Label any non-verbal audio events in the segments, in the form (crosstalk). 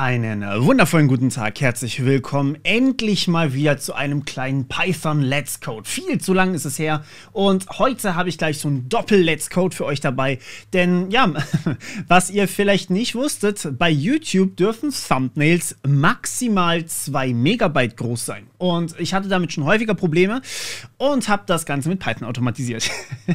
Einen äh, wundervollen guten Tag, herzlich willkommen endlich mal wieder zu einem kleinen Python Let's Code. Viel zu lang ist es her und heute habe ich gleich so ein Doppel-Let's Code für euch dabei, denn ja, (laughs) was ihr vielleicht nicht wusstet, bei YouTube dürfen Thumbnails maximal 2 Megabyte groß sein und ich hatte damit schon häufiger Probleme und habe das Ganze mit Python automatisiert.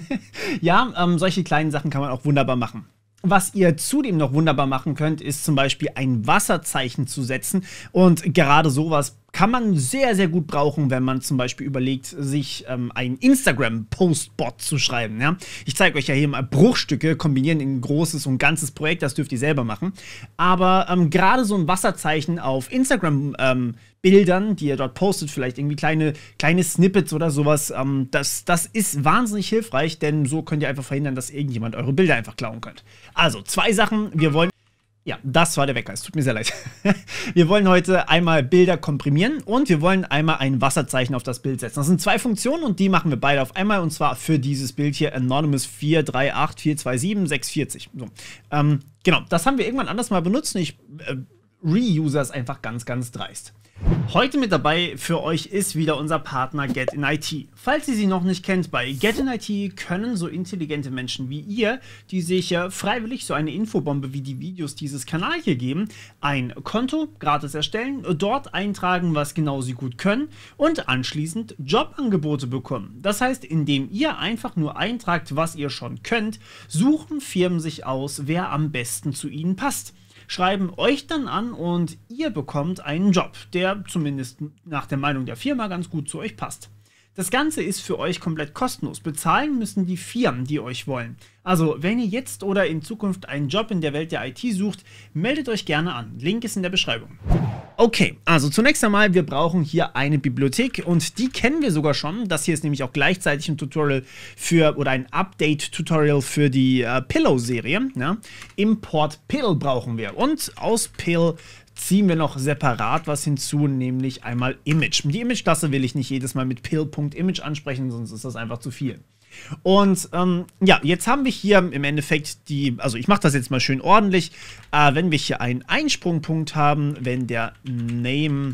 (laughs) ja, ähm, solche kleinen Sachen kann man auch wunderbar machen. Was ihr zudem noch wunderbar machen könnt, ist zum Beispiel ein Wasserzeichen zu setzen. Und gerade sowas kann man sehr, sehr gut brauchen, wenn man zum Beispiel überlegt, sich ähm, einen instagram postbot zu schreiben. Ja? Ich zeige euch ja hier mal Bruchstücke, kombinieren in ein großes und ganzes Projekt, das dürft ihr selber machen. Aber ähm, gerade so ein Wasserzeichen auf Instagram ähm, Bildern, die ihr dort postet, vielleicht irgendwie kleine, kleine Snippets oder sowas. Ähm, das, das ist wahnsinnig hilfreich, denn so könnt ihr einfach verhindern, dass irgendjemand eure Bilder einfach klauen könnt. Also, zwei Sachen. Wir wollen. Ja, das war der Wecker. Es tut mir sehr leid. (laughs) Wir wollen heute einmal Bilder komprimieren und wir wollen einmal ein Wasserzeichen auf das Bild setzen. Das sind zwei Funktionen und die machen wir beide auf einmal und zwar für dieses Bild hier Anonymous 438427640. So. Ähm, genau, das haben wir irgendwann anders mal benutzt. Ich äh, Reuser ist einfach ganz, ganz dreist. Heute mit dabei für euch ist wieder unser Partner GetInIT. Falls ihr sie noch nicht kennt, bei GetInIT können so intelligente Menschen wie ihr, die sich äh, freiwillig so eine Infobombe wie die Videos dieses Kanal hier geben, ein Konto gratis erstellen, dort eintragen, was genau sie gut können und anschließend Jobangebote bekommen. Das heißt, indem ihr einfach nur eintragt, was ihr schon könnt, suchen Firmen sich aus, wer am besten zu ihnen passt schreiben euch dann an und ihr bekommt einen Job, der zumindest nach der Meinung der Firma ganz gut zu euch passt. Das Ganze ist für euch komplett kostenlos. Bezahlen müssen die Firmen, die euch wollen. Also, wenn ihr jetzt oder in Zukunft einen Job in der Welt der IT sucht, meldet euch gerne an. Link ist in der Beschreibung. Okay, also zunächst einmal, wir brauchen hier eine Bibliothek und die kennen wir sogar schon. Das hier ist nämlich auch gleichzeitig ein Tutorial für oder ein Update-Tutorial für die äh, Pillow-Serie. Ja? Ne? Import Pill brauchen wir und aus Pill ziehen wir noch separat was hinzu, nämlich einmal Image. Die Image-Klasse will ich nicht jedes Mal mit pill.image ansprechen, sonst ist das einfach zu viel. Und ähm, ja, jetzt haben wir hier im Endeffekt die, also ich mache das jetzt mal schön ordentlich, äh, wenn wir hier einen Einsprungpunkt haben, wenn der Name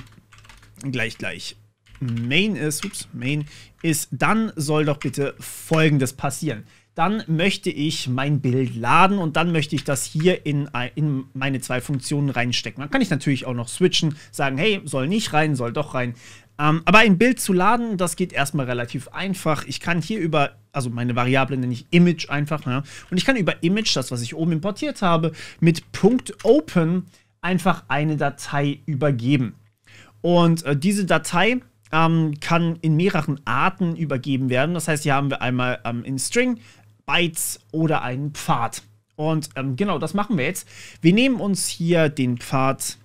gleich gleich Main ist, ups, Main ist, dann soll doch bitte folgendes passieren dann möchte ich mein Bild laden und dann möchte ich das hier in, in meine zwei Funktionen reinstecken. Dann kann ich natürlich auch noch switchen, sagen, hey, soll nicht rein, soll doch rein. Ähm, aber ein Bild zu laden, das geht erstmal relativ einfach. Ich kann hier über, also meine Variable nenne ich Image einfach, ne? und ich kann über Image, das, was ich oben importiert habe, mit .open einfach eine Datei übergeben. Und äh, diese Datei ähm, kann in mehreren Arten übergeben werden. Das heißt, hier haben wir einmal ähm, in String, Bytes oder einen Pfad. Und ähm, genau, das machen wir jetzt. Wir nehmen uns hier den Pfad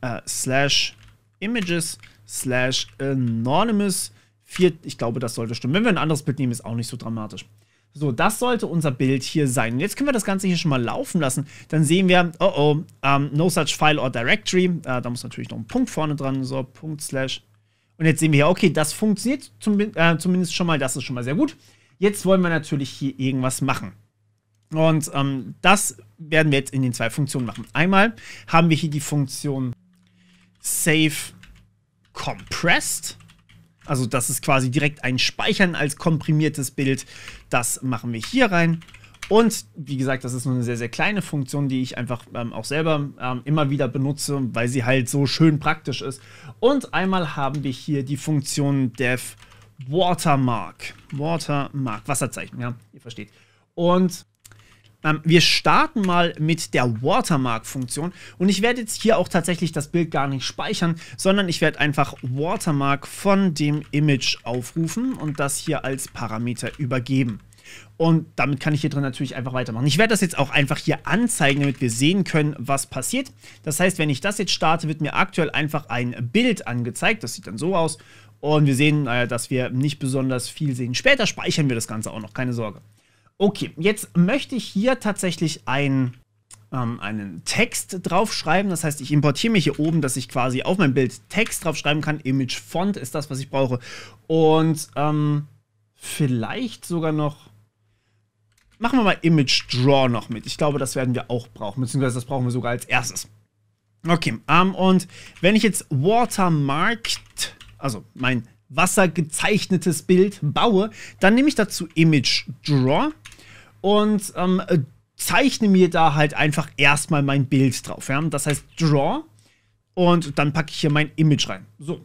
äh, slash images slash anonymous. Vier, ich glaube, das sollte stimmen. Wenn wir ein anderes Bild nehmen, ist auch nicht so dramatisch. So, das sollte unser Bild hier sein. Und jetzt können wir das Ganze hier schon mal laufen lassen. Dann sehen wir, oh oh, ähm, no such file or directory. Äh, da muss natürlich noch ein Punkt vorne dran, so Punkt slash. Und jetzt sehen wir hier, okay, das funktioniert zum, äh, zumindest schon mal. Das ist schon mal sehr gut. Jetzt wollen wir natürlich hier irgendwas machen. Und ähm, das werden wir jetzt in den zwei Funktionen machen. Einmal haben wir hier die Funktion save compressed. Also das ist quasi direkt ein Speichern als komprimiertes Bild. Das machen wir hier rein. Und wie gesagt, das ist nur eine sehr, sehr kleine Funktion, die ich einfach ähm, auch selber ähm, immer wieder benutze, weil sie halt so schön praktisch ist. Und einmal haben wir hier die Funktion dev Compressed. Watermark. Watermark, Wasserzeichen, ja, ihr versteht. Und ähm, wir starten mal mit der Watermark-Funktion. Und ich werde jetzt hier auch tatsächlich das Bild gar nicht speichern, sondern ich werde einfach Watermark von dem Image aufrufen und das hier als Parameter übergeben. Und damit kann ich hier drin natürlich einfach weitermachen. Ich werde das jetzt auch einfach hier anzeigen, damit wir sehen können, was passiert. Das heißt, wenn ich das jetzt starte, wird mir aktuell einfach ein Bild angezeigt. Das sieht dann so aus. Und wir sehen, äh, dass wir nicht besonders viel sehen. Später speichern wir das Ganze auch noch, keine Sorge. Okay, jetzt möchte ich hier tatsächlich ein, ähm, einen Text draufschreiben. Das heißt, ich importiere mich hier oben, dass ich quasi auf mein Bild Text draufschreiben kann. Image Font ist das, was ich brauche. Und ähm, vielleicht sogar noch. Machen wir mal Image Draw noch mit. Ich glaube, das werden wir auch brauchen. Beziehungsweise das brauchen wir sogar als erstes. Okay, ähm, und wenn ich jetzt Watermarked also mein wassergezeichnetes Bild baue, dann nehme ich dazu Image Draw und ähm, zeichne mir da halt einfach erstmal mein Bild drauf. Ja? Das heißt Draw und dann packe ich hier mein Image rein. So.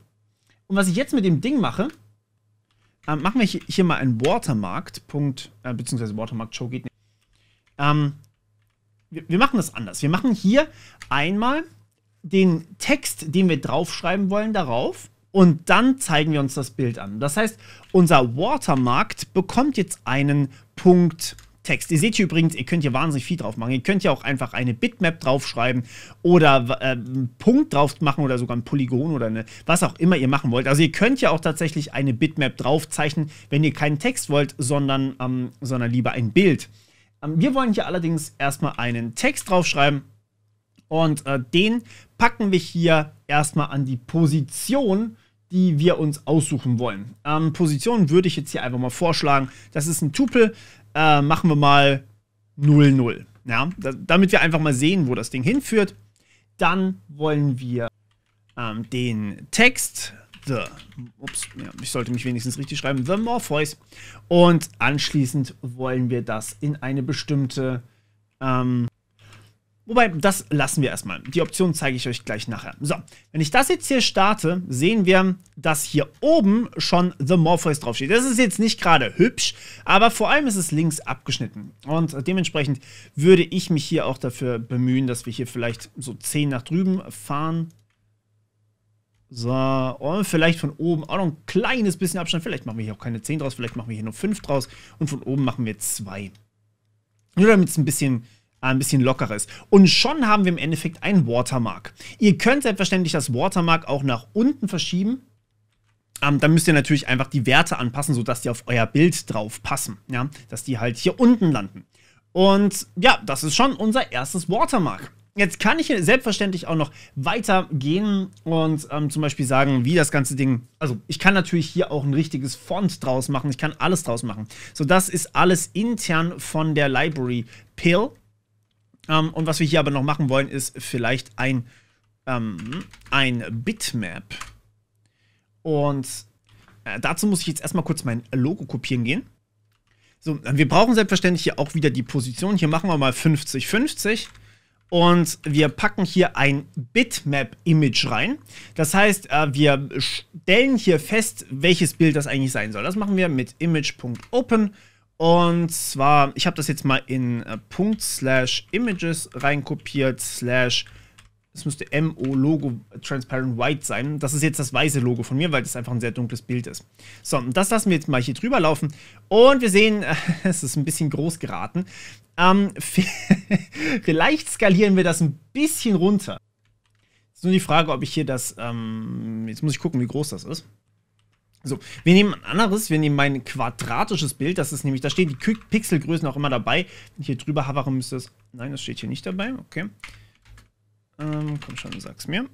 Und was ich jetzt mit dem Ding mache, ähm, machen wir hier, mal einen Watermark, Punkt, äh, beziehungsweise Watermark-Show geht nicht. Ähm, wir, wir machen das anders. Wir machen hier einmal den Text, den wir draufschreiben wollen, darauf und dann zeigen wir uns das Bild an. Das heißt, unser Watermarkt bekommt jetzt einen Punkt Text. Ihr seht hier übrigens, ihr könnt hier wahnsinnig viel drauf machen. Ihr könnt ja auch einfach eine Bitmap draufschreiben oder äh, einen Punkt drauf machen oder sogar ein Polygon oder eine, was auch immer ihr machen wollt. Also ihr könnt ja auch tatsächlich eine Bitmap draufzeichnen, wenn ihr keinen Text wollt, sondern, ähm, sondern lieber ein Bild. Ähm, wir wollen hier allerdings erstmal einen Text draufschreiben und äh, den packen wir hier erstmal an die Position die wir uns aussuchen wollen. Ähm, Positionen würde ich jetzt hier einfach mal vorschlagen. Das ist ein Tupel. Äh, machen wir mal 0,0. Ja, da, damit wir einfach mal sehen, wo das Ding hinführt. Dann wollen wir ähm, den Text The, ups, ja, ich sollte mich wenigstens richtig schreiben, The Morpheus. Und anschließend wollen wir das in eine bestimmte ähm, Wobei, das lassen wir erstmal. Die Option zeige ich euch gleich nachher. So, wenn ich das jetzt hier starte, sehen wir, dass hier oben schon The Morpheus draufsteht. Das ist jetzt nicht gerade hübsch, aber vor allem ist es links abgeschnitten. Und dementsprechend würde ich mich hier auch dafür bemühen, dass wir hier vielleicht so 10 nach drüben fahren. So, und vielleicht von oben auch noch ein kleines bisschen Abstand. Vielleicht machen wir hier auch keine 10 draus, vielleicht machen wir hier nur 5 draus. Und von oben machen wir 2. Nur damit es ein bisschen ein bisschen lockerer ist. Und schon haben wir im Endeffekt ein Watermark. Ihr könnt selbstverständlich das Watermark auch nach unten verschieben. Ähm, dann müsst ihr natürlich einfach die Werte anpassen, sodass die auf euer Bild drauf passen. Ja? Dass die halt hier unten landen. Und ja, das ist schon unser erstes Watermark. Jetzt kann ich hier selbstverständlich auch noch weitergehen und ähm, zum Beispiel sagen, wie das ganze Ding. Also, ich kann natürlich hier auch ein richtiges Font draus machen. Ich kann alles draus machen. So, das ist alles intern von der Library Pill. Ähm, und was wir hier aber noch machen wollen, ist vielleicht ein, ähm, ein Bitmap. Und äh, dazu muss ich jetzt erstmal kurz mein Logo kopieren gehen. So, wir brauchen selbstverständlich hier auch wieder die Position. Hier machen wir mal 50, 50. Und wir packen hier ein Bitmap-Image rein. Das heißt, äh, wir stellen hier fest, welches Bild das eigentlich sein soll. Das machen wir mit image.open. Und zwar, ich habe das jetzt mal in äh, Punkt slash Images reinkopiert slash, es müsste MO Logo äh, Transparent White sein. Das ist jetzt das weiße Logo von mir, weil das einfach ein sehr dunkles Bild ist. So, und das lassen wir jetzt mal hier drüber laufen. Und wir sehen, (laughs) es ist ein bisschen groß geraten. Ähm, (laughs) vielleicht skalieren wir das ein bisschen runter. Ist nur die Frage, ob ich hier das, ähm, jetzt muss ich gucken, wie groß das ist. So, wir nehmen ein anderes, wir nehmen mein quadratisches Bild, das ist nämlich, da stehen die Pixelgrößen auch immer dabei. Wenn ich hier drüber habere, müsste das. nein, das steht hier nicht dabei, okay. Ähm, komm schon, sag's mir.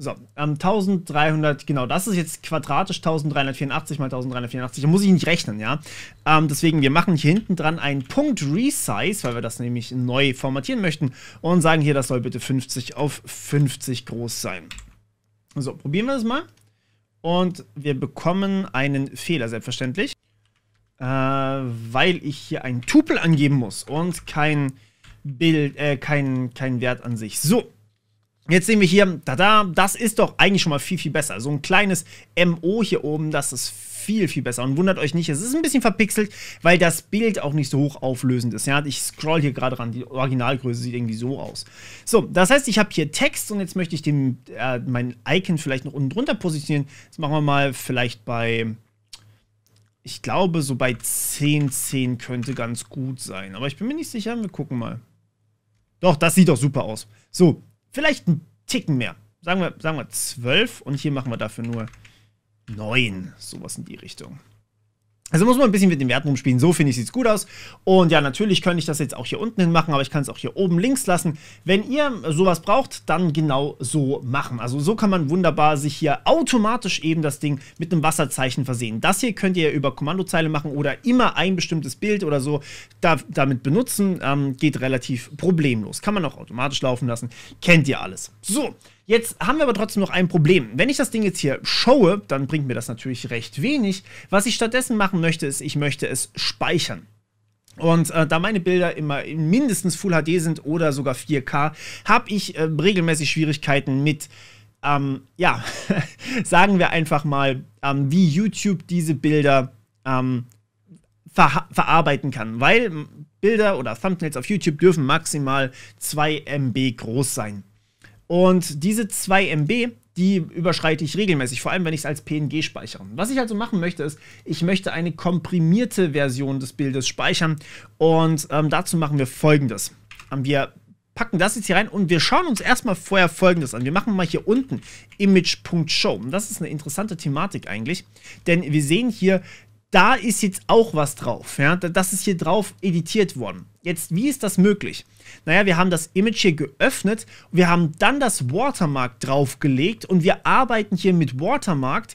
So, ähm, 1300, genau, das ist jetzt quadratisch 1384 mal 1384. Da muss ich nicht rechnen, ja. Ähm, deswegen, wir machen hier hinten dran einen Punkt Resize, weil wir das nämlich neu formatieren möchten und sagen hier, das soll bitte 50 auf 50 groß sein. So, probieren wir das mal. Und wir bekommen einen Fehler, selbstverständlich. Äh, weil ich hier ein Tupel angeben muss und kein Bild, äh, kein, kein Wert an sich. So. Jetzt sehen wir hier, tada, das ist doch eigentlich schon mal viel, viel besser. So ein kleines MO hier oben, das ist viel, viel besser. Und wundert euch nicht, es ist ein bisschen verpixelt, weil das Bild auch nicht so hoch auflösend ist. Ja, ich scroll hier gerade ran, die Originalgröße sieht irgendwie so aus. So, das heißt, ich habe hier Text und jetzt möchte ich den, äh, mein Icon vielleicht noch unten drunter positionieren. Das machen wir mal vielleicht bei, ich glaube, so bei 10, 10 könnte ganz gut sein. Aber ich bin mir nicht sicher, wir gucken mal. Doch, das sieht doch super aus. So, vielleicht ein Ticken mehr. Sagen wir, sagen wir 12 und hier machen wir dafür nur 9, sowas in die Richtung. Also muss man ein bisschen mit den Werten rumspielen. So finde ich, sieht es gut aus. Und ja, natürlich könnte ich das jetzt auch hier unten hin machen, aber ich kann es auch hier oben links lassen. Wenn ihr sowas braucht, dann genau so machen. Also so kann man wunderbar sich hier automatisch eben das Ding mit einem Wasserzeichen versehen. Das hier könnt ihr über Kommandozeile machen oder immer ein bestimmtes Bild oder so da, damit benutzen. Ähm, geht relativ problemlos. Kann man auch automatisch laufen lassen. Kennt ihr alles. So. Jetzt haben wir aber trotzdem noch ein Problem. Wenn ich das Ding jetzt hier schaue, dann bringt mir das natürlich recht wenig. Was ich stattdessen machen möchte, ist, ich möchte es speichern. Und äh, da meine Bilder immer mindestens Full HD sind oder sogar 4K, habe ich äh, regelmäßig Schwierigkeiten mit ähm, ja, (laughs) sagen wir einfach mal, ähm, wie YouTube diese Bilder ähm, ver verarbeiten kann. Weil Bilder oder Thumbnails auf YouTube dürfen maximal 2 MB groß sein. Und diese 2 MB, die überschreite ich regelmäßig, vor allem wenn ich es als PNG speichere. Was ich also machen möchte, ist, ich möchte eine komprimierte Version des Bildes speichern und ähm, dazu machen wir folgendes. Ähm, wir packen das jetzt hier rein und wir schauen uns erstmal vorher folgendes an. Wir machen mal hier unten image.show. Und Das ist eine interessante Thematik eigentlich, denn wir sehen hier da ist jetzt auch was drauf. Ja? Das ist hier drauf editiert worden. Jetzt, wie ist das möglich? Naja, wir haben das Image hier geöffnet, wir haben dann das Watermark draufgelegt und wir arbeiten hier mit Watermark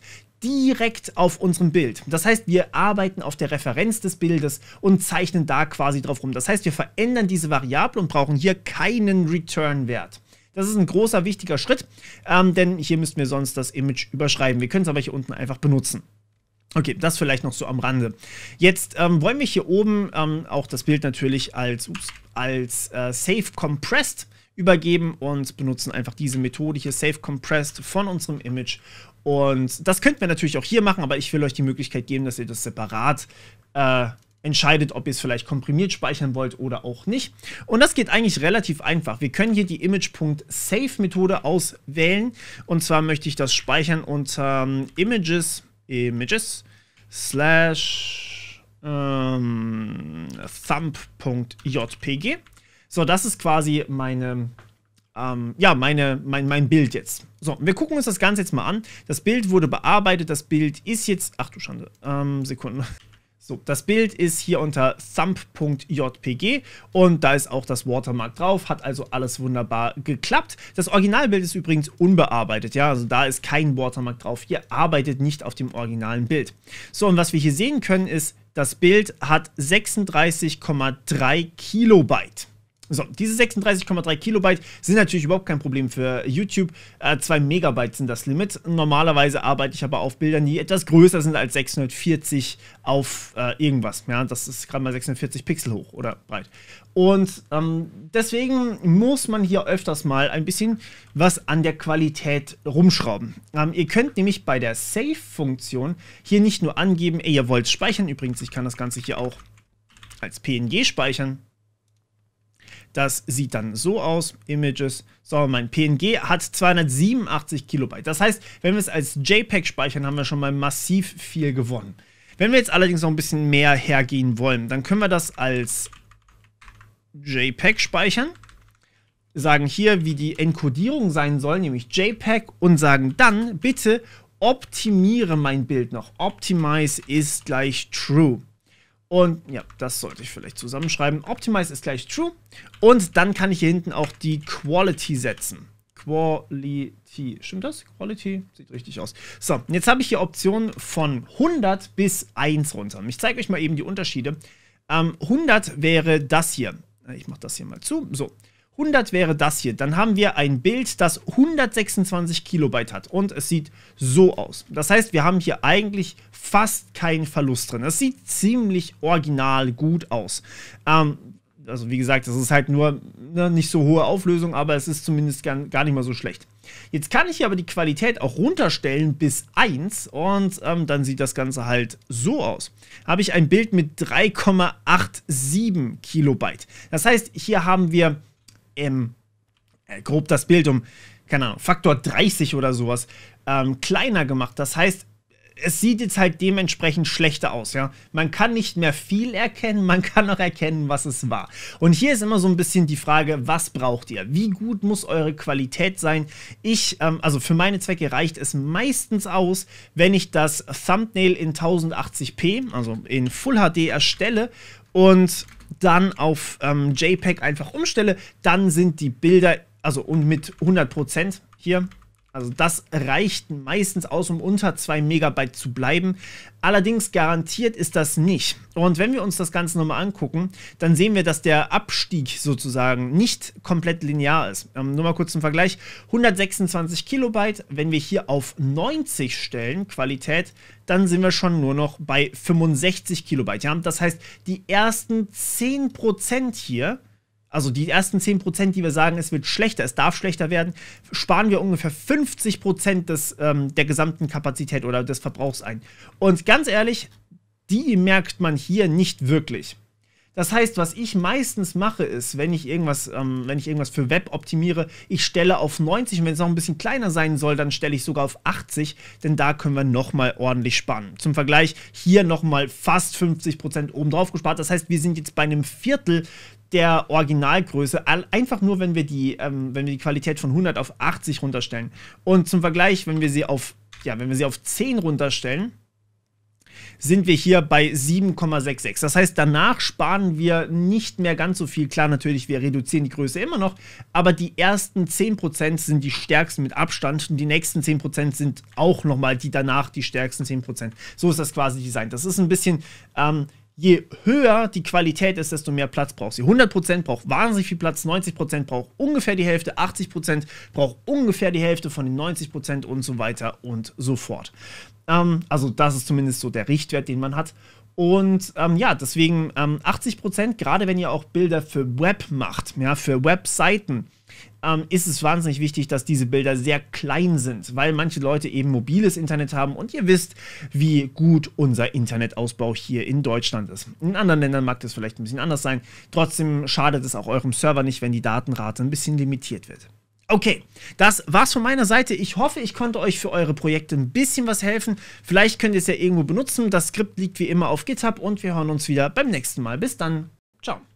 direkt auf unserem Bild. Das heißt, wir arbeiten auf der Referenz des Bildes und zeichnen da quasi drauf rum. Das heißt, wir verändern diese Variable und brauchen hier keinen Return-Wert. Das ist ein großer, wichtiger Schritt, ähm, denn hier müssten wir sonst das Image überschreiben. Wir können es aber hier unten einfach benutzen. Okay, das vielleicht noch so am Rande. Jetzt ähm, wollen wir hier oben ähm, auch das Bild natürlich als, ups, als äh, Safe Compressed übergeben und benutzen einfach diese Methode hier, Safe Compressed von unserem Image. Und das könnten wir natürlich auch hier machen, aber ich will euch die Möglichkeit geben, dass ihr das separat äh, entscheidet, ob ihr es vielleicht komprimiert speichern wollt oder auch nicht. Und das geht eigentlich relativ einfach. Wir können hier die image.save-Methode auswählen. Und zwar möchte ich das speichern unter ähm, Images images slash ähm, thumb.jpg. So, das ist quasi meine, ähm, ja, meine, mein, mein Bild jetzt. So, wir gucken uns das Ganze jetzt mal an. Das Bild wurde bearbeitet, das Bild ist jetzt, ach du Schande, ähm, Sekunden. So, das Bild ist hier unter thump.jpg und da ist auch das Watermark drauf, hat also alles wunderbar geklappt. Das Originalbild ist übrigens unbearbeitet, ja, also da ist kein Watermark drauf. Ihr arbeitet nicht auf dem originalen Bild. So, und was wir hier sehen können ist, das Bild hat 36,3 Kilobyte. So, diese 36,3 Kilobyte sind natürlich überhaupt kein Problem für YouTube. Äh, 2 Megabyte sind das Limit. Normalerweise arbeite ich aber auf Bildern, die etwas größer sind als 640 auf äh, irgendwas. Ja, das ist gerade mal 640 Pixel hoch oder breit. Und ähm, deswegen muss man hier öfters mal ein bisschen was an der Qualität rumschrauben. Ähm, ihr könnt nämlich bei der Save-Funktion hier nicht nur angeben, ey, ihr wollt speichern. Übrigens, ich kann das Ganze hier auch als PNG speichern. Das sieht dann so aus. Images. So, mein PNG hat 287 Kilobyte. Das heißt, wenn wir es als JPEG speichern, haben wir schon mal massiv viel gewonnen. Wenn wir jetzt allerdings noch ein bisschen mehr hergehen wollen, dann können wir das als JPEG speichern. Sagen hier, wie die Enkodierung sein soll, nämlich JPEG, und sagen dann, bitte optimiere mein Bild noch. Optimize ist gleich True. Und ja, das sollte ich vielleicht zusammenschreiben. Optimize ist gleich True. Und dann kann ich hier hinten auch die Quality setzen. Quality. Stimmt das? Quality sieht richtig aus. So, jetzt habe ich hier Optionen von 100 bis 1 runter. Ich zeige euch mal eben die Unterschiede. Ähm, 100 wäre das hier. Ich mache das hier mal zu. So, 100 wäre das hier. Dann haben wir ein Bild, das 126 Kilobyte hat. Und es sieht so aus. Das heißt, wir haben hier eigentlich fast keinen Verlust drin. Es sieht ziemlich original gut aus. Ähm, also wie gesagt, das ist halt nur ne, nicht so hohe Auflösung, aber es ist zumindest gar, gar, nicht mal so schlecht. Jetzt kann ich hier aber die Qualität auch runterstellen bis 1 und ähm, dann sieht das Ganze halt so aus. Habe ich ein Bild mit 3,87 Kilobyte. Das heißt, hier haben wir im, äh, grob das Bild um, keine Ahnung, Faktor 30 oder sowas ähm, kleiner gemacht. Das heißt, es sieht jetzt halt dementsprechend schlechter aus, ja. Man kann nicht mehr viel erkennen, man kann auch erkennen, was es war. Und hier ist immer so ein bisschen die Frage, was braucht ihr? Wie gut muss eure Qualität sein? Ich, ähm, also für meine Zwecke reicht es meistens aus, wenn ich das Thumbnail in 1080p, also in Full HD erstelle und dann auf ähm, JPEG einfach umstelle, dann sind die Bilder, also und mit 100% hier, also das reicht meistens aus, um unter 2 Megabyte zu bleiben. Allerdings garantiert ist das nicht. Und wenn wir uns das Ganze nochmal angucken, dann sehen wir, dass der Abstieg sozusagen nicht komplett linear ist. Ähm, nur mal kurz zum Vergleich. 126 Kilobyte, wenn wir hier auf 90 stellen, Qualität, dann sind wir schon nur noch bei 65 Kilobyte. Ja? Das heißt, die ersten 10% hier also die ersten 10%, die wir sagen, es wird schlechter, es darf schlechter werden, sparen wir ungefähr 50% des, ähm, der gesamten Kapazität oder des Verbrauchs ein. Und ganz ehrlich, die merkt man hier nicht wirklich. Das heißt, was ich meistens mache, ist, wenn ich irgendwas, ähm, wenn ich irgendwas für Web optimiere, ich stelle auf 90 und wenn es noch ein bisschen kleiner sein soll, dann stelle ich sogar auf 80, denn da können wir nochmal ordentlich sparen. Zum Vergleich, hier nochmal fast 50% obendrauf gespart. Das heißt, wir sind jetzt bei einem Viertel der Originalgröße, einfach nur, wenn wir, die, ähm, wenn wir die Qualität von 100 auf 80 runterstellen. Und zum Vergleich, wenn wir sie auf, ja, wenn wir sie auf 10 runterstellen, sind wir hier bei 7,66. Das heißt, danach sparen wir nicht mehr ganz so viel. Klar, natürlich, wir reduzieren die Größe immer noch, aber die ersten 10% sind die stärksten mit Abstand und die nächsten 10% sind auch nochmal die danach die stärksten 10%. So ist das quasi designt. Das ist ein bisschen ähm, je höher die Qualität ist, desto mehr Platz braucht sie. 100% braucht wahnsinnig viel Platz, 90% braucht ungefähr die Hälfte, 80% braucht ungefähr die Hälfte von den 90% und so weiter und so fort. Ähm, also das ist zumindest so der Richtwert, den man hat. Und ähm, ja, deswegen ähm, 80%, gerade wenn ihr auch Bilder für Web macht, ja, für Webseiten, ähm, ist es wahnsinnig wichtig, dass diese Bilder sehr klein sind, weil manche Leute eben mobiles Internet haben und ihr wisst, wie gut unser Internetausbau hier in Deutschland ist. In anderen Ländern mag das vielleicht ein bisschen anders sein. Trotzdem schadet es auch eurem Server nicht, wenn die Datenrate ein bisschen limitiert wird. Okay, das war's von meiner Seite. Ich hoffe, ich konnte euch für eure Projekte ein bisschen was helfen. Vielleicht könnt ihr es ja irgendwo benutzen. Das Skript liegt wie immer auf GitHub und wir hören uns wieder beim nächsten Mal. Bis dann. Ciao.